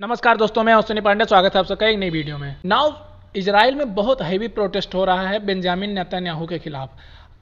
नमस्कार दोस्तों मैं अश्विनी पांडे स्वागत है आप सबका एक नई वीडियो में नाउ इसराइल में बहुत हैवी प्रोटेस्ट हो रहा है बेंजामिन नेतन्याहू के खिलाफ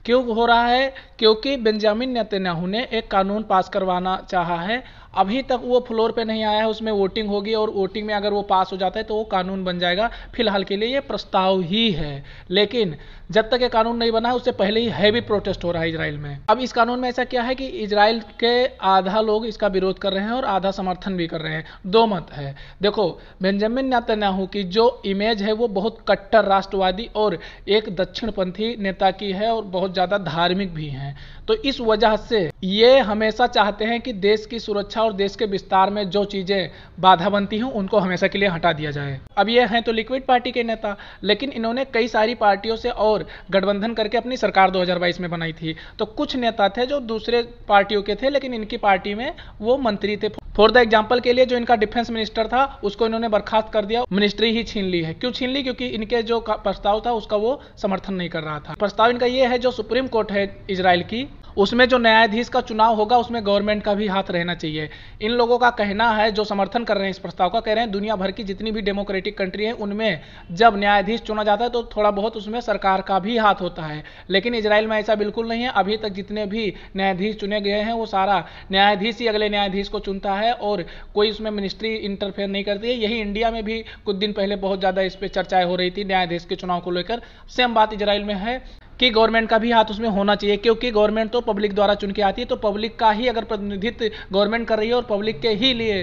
क्यों हो रहा है क्योंकि बेंजामिन नेतन्याहू ने एक कानून पास करवाना चाहा है अभी तक वो फ्लोर पे नहीं आया है उसमें वोटिंग होगी और वोटिंग में अगर वो पास हो जाता है तो वो कानून बन जाएगा फिलहाल के लिए ये प्रस्ताव ही है लेकिन जब तक ये कानून नहीं बना है उससे पहले ही हैवी प्रोटेस्ट हो रहा है इसराइल में अब इस कानून में ऐसा क्या है कि इसराइल के आधा लोग इसका विरोध कर रहे हैं और आधा समर्थन भी कर रहे हैं दो मत है देखो बेंजामिन नेतन्याहू की जो इमेज है वो बहुत कट्टर राष्ट्रवादी और एक दक्षिणपंथी नेता की है और बहुत ज़्यादा धार्मिक भी हैं तो इस वजह से ये हमेशा चाहते हैं कि देश की सुरक्षा और देश के विस्तार में जो चीज़ें बाधा बनती हैं उनको हमेशा के लिए हटा दिया जाए अब ये हैं तो लिक्विड पार्टी के नेता लेकिन इन्होंने कई सारी पार्टियों से और गठबंधन करके अपनी सरकार 2022 में बनाई थी तो कुछ नेता थे जो दूसरे पार्टियों के थे लेकिन इनकी पार्टी में वो मंत्री थे फॉर द एग्जाम्पल के लिए जो इनका डिफेंस मिनिस्टर था उसको इन्होंने बर्खास्त कर दिया मिनिस्ट्री ही छीन ली है क्यों छीन ली क्योंकि इनके जो प्रस्ताव था उसका वो समर्थन नहीं कर रहा था प्रस्ताव इनका ये है जो सुप्रीम कोर्ट है इसराइल की उसमें जो न्यायाधीश का चुनाव होगा उसमें गवर्नमेंट का भी हाथ रहना चाहिए इन लोगों का कहना है जो समर्थन कर रहे हैं इस प्रस्ताव का कह रहे हैं दुनिया भर की जितनी भी डेमोक्रेटिक कंट्री है उनमें जब न्यायाधीश चुना जाता है तो थोड़ा बहुत उसमें सरकार का भी हाथ होता है लेकिन इसराइल में ऐसा बिल्कुल नहीं है अभी तक जितने भी न्यायाधीश चुने गए हैं वो सारा न्यायाधीश ही अगले न्यायाधीश को चुनता है और कोई उसमें मिनिस्ट्री इंटरफेयर नहीं करती है यही इंडिया में भी कुछ दिन पहले बहुत ज़्यादा इस पर चर्चाएं हो रही थी न्यायाधीश के चुनाव को लेकर सेम बात इसराइल में है कि गवर्नमेंट का भी हाथ उसमें होना चाहिए क्योंकि गवर्नमेंट तो पब्लिक द्वारा चुन के आती है तो पब्लिक का ही अगर प्रतिनिधित्व गवर्नमेंट कर रही है और पब्लिक के ही लिए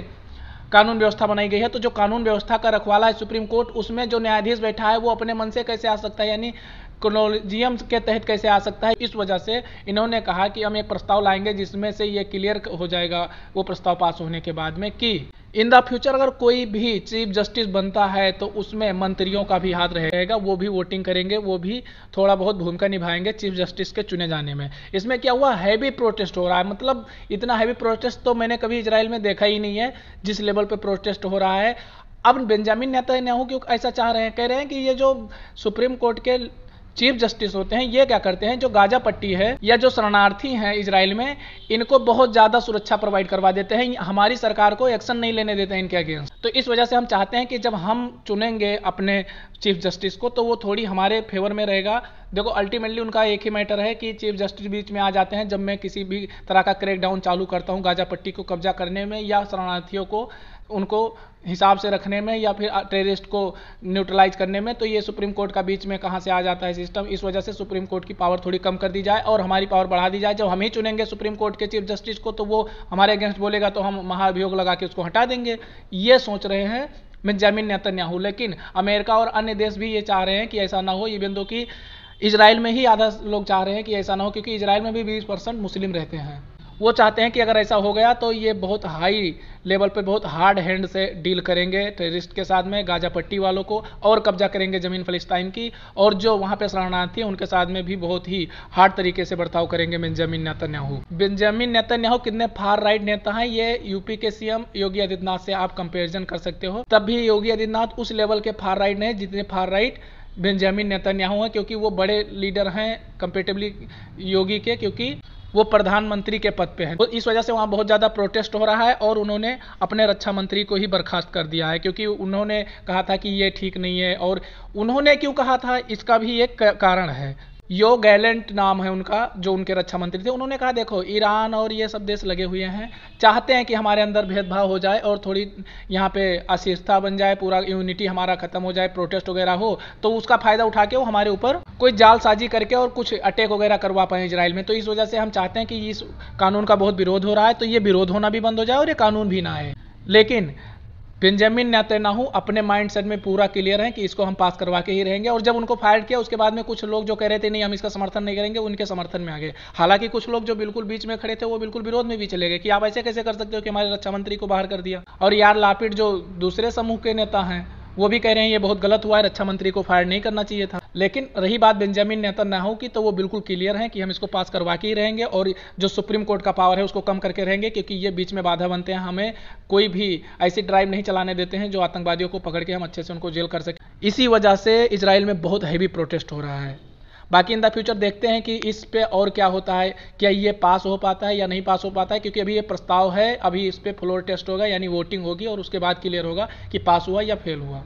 कानून व्यवस्था बनाई गई है तो जो कानून व्यवस्था का रखवाला है सुप्रीम कोर्ट उसमें जो न्यायाधीश बैठा है वो अपने मन से कैसे आ सकता है यानी क्रोनोलॉजियम के तहत कैसे आ सकता है इस वजह से इन्होंने कहा कि हम एक प्रस्ताव लाएंगे जिसमें से ये क्लियर हो जाएगा वो प्रस्ताव पास होने के बाद में कि इन द फ्यूचर अगर कोई भी चीफ जस्टिस बनता है तो उसमें मंत्रियों का भी हाथ रहेगा वो भी वोटिंग करेंगे वो भी थोड़ा बहुत भूमिका निभाएंगे चीफ जस्टिस के चुने जाने में इसमें क्या हुआ हैवी प्रोटेस्ट हो रहा है मतलब इतना हैवी प्रोटेस्ट तो मैंने कभी इसराइल में देखा ही नहीं है जिस लेवल पर प्रोटेस्ट हो रहा है अब बेंजामिन नेता नेतन्याहू क्यों ऐसा चाह रहे हैं कह रहे हैं कि ये जो सुप्रीम कोर्ट के चीफ जस्टिस होते हैं ये क्या करते हैं जो गाजा पट्टी है या जो शरणार्थी हैं इसराइल में इनको बहुत ज़्यादा सुरक्षा प्रोवाइड करवा देते हैं हमारी सरकार को एक्शन नहीं लेने देते हैं इनके अगेंस्ट तो इस वजह से हम चाहते हैं कि जब हम चुनेंगे अपने चीफ जस्टिस को तो वो थोड़ी हमारे फेवर में रहेगा देखो अल्टीमेटली उनका एक ही मैटर है कि चीफ जस्टिस बीच में आ जाते हैं जब मैं किसी भी तरह का क्रैकडाउन चालू करता हूँ गाजा पट्टी को कब्जा करने में या शरणार्थियों को उनको हिसाब से रखने में या फिर टेररिस्ट को न्यूट्रलाइज करने में तो ये सुप्रीम कोर्ट का बीच में कहाँ से आ जाता है सिस्टम इस वजह से सुप्रीम कोर्ट की पावर थोड़ी कम कर दी जाए और हमारी पावर बढ़ा दी जाए जब हम ही चुनेंगे सुप्रीम कोर्ट के चीफ जस्टिस को तो वो हमारे अगेंस्ट बोलेगा तो हम महाभियोग लगा के उसको हटा देंगे ये सोच रहे हैं बेंजामिन नेतन्याहू लेकिन अमेरिका और अन्य देश भी ये चाह रहे हैं कि ऐसा ना हो ये बिंदु की इसराइल में ही आधा लोग चाह रहे हैं कि ऐसा ना हो क्योंकि इसराइल में भी बीस परसेंट मुस्लिम रहते हैं वो चाहते हैं कि अगर ऐसा हो गया तो ये बहुत हाई लेवल पे बहुत हार्ड हैंड से डील करेंगे टेररिस्ट के साथ में गाजा पट्टी वालों को और कब्जा करेंगे ज़मीन फ़लस्तीन की और जो वहाँ पे शरणार्थी उनके साथ में भी बहुत ही हार्ड तरीके से बर्ताव करेंगे बेंजामिन नेतन्याहू बेंजामिन नेतन्याहू कितने फार राइट नेता हैं ये यूपी के सीएम योगी आदित्यनाथ से आप कंपेरिजन कर सकते हो तब भी योगी आदित्यनाथ उस लेवल के फार राइट हैं जितने फार राइट बेंजामिन नेतन्याहू हैं क्योंकि वो बड़े लीडर हैं कंपेटेबली योगी के क्योंकि वो प्रधानमंत्री के पद पे हैं तो इस वजह से वहाँ बहुत ज़्यादा प्रोटेस्ट हो रहा है और उन्होंने अपने रक्षा मंत्री को ही बर्खास्त कर दिया है क्योंकि उन्होंने कहा था कि ये ठीक नहीं है और उन्होंने क्यों कहा था इसका भी एक कारण है यो गैलेंट नाम है उनका जो उनके रक्षा मंत्री थे उन्होंने कहा देखो ईरान और ये सब देश लगे हुए हैं चाहते हैं कि हमारे अंदर भेदभाव हो जाए और थोड़ी यहाँ पे अस्थिरता बन जाए पूरा यूनिटी हमारा खत्म हो जाए प्रोटेस्ट वगैरह हो तो उसका फायदा उठा के वो हमारे ऊपर कोई जालसाजी करके और कुछ अटैक वगैरह करवा पाए इसराइल में तो इस वजह से हम चाहते हैं कि इस कानून का बहुत विरोध हो रहा है तो ये विरोध होना भी बंद हो जाए और ये कानून भी ना आए लेकिन बेंजामिन नेतन्याहू तो अपने माइंडसेट में पूरा क्लियर है कि इसको हम पास करवा के ही रहेंगे और जब उनको फायर किया उसके बाद में कुछ लोग जो कह रहे थे नहीं हम इसका समर्थन नहीं करेंगे उनके समर्थन में आ गए हालांकि कुछ लोग जो बिल्कुल बीच में खड़े थे वो बिल्कुल विरोध में भी चले गए कि आप ऐसे कैसे कर सकते हो कि हमारे रक्षा मंत्री को बाहर कर दिया और यार लापिट जो दूसरे समूह के नेता हैं वो भी कह रहे हैं ये बहुत गलत हुआ है रक्षा मंत्री को फायर नहीं करना चाहिए था लेकिन रही बात बेंजामिन नेतन्याहू की तो वो बिल्कुल क्लियर है कि हम इसको पास करवा के ही रहेंगे और जो सुप्रीम कोर्ट का पावर है उसको कम करके रहेंगे क्योंकि ये बीच में बाधा बनते हैं हमें कोई भी ऐसी ड्राइव नहीं चलाने देते हैं जो आतंकवादियों को पकड़ के हम अच्छे से उनको जेल कर सकें इसी वजह से इसराइल में बहुत हैवी प्रोटेस्ट हो रहा है बाकी इन द फ्यूचर देखते हैं कि इस पे और क्या होता है क्या ये पास हो पाता है या नहीं पास हो पाता है क्योंकि अभी ये प्रस्ताव है अभी इस पर फ्लोर टेस्ट होगा यानी वोटिंग होगी और उसके बाद क्लियर होगा कि पास हुआ या फेल हुआ